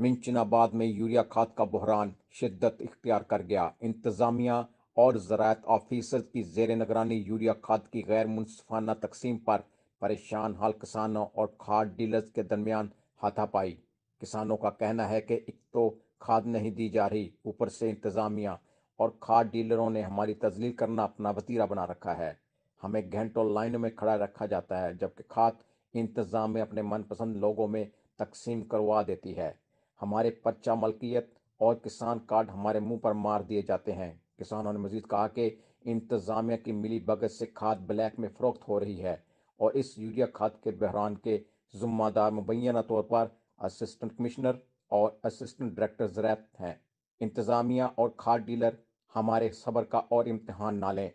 मिंचनाबाद में यूरिया खाद का बहरान शिद्दत इख्तियार कर गया इंतजामिया और ज़रात ऑफिसर की जेर निगरानी यूरिया खाद की गैर मुनफाना तकसीम पर परेशान हाल किसानों और खाद डीलर्स के दरमियान हाथापाई किसानों का कहना है कि एक तो खाद नहीं दी जा रही ऊपर से इंतज़ामिया और खाद डीलरों ने हमारी तजलील करना अपना वतीरा बना रखा है हमें घंटों लाइन में खड़ा रखा जाता है जबकि खाद इंतज़ाम में अपने मनपसंद लोगों में तकसीम करवा देती है हमारे पर्चा मलकियत और किसान कार्ड हमारे मुंह पर मार दिए जाते हैं किसानों ने मजीद कहा कि इंतजामिया की मिली भगत से खाद ब्लैक में फरोख्त हो रही है और इस यूरिया खाद के बहरान के जुम्मेदार मुबैना तौर पर असिस्टेंट कमिश्नर और असिस्टेंट डायरेक्टर जरात हैं इंतजामिया और खाद डीलर हमारे सबर का और इम्तहान ना लें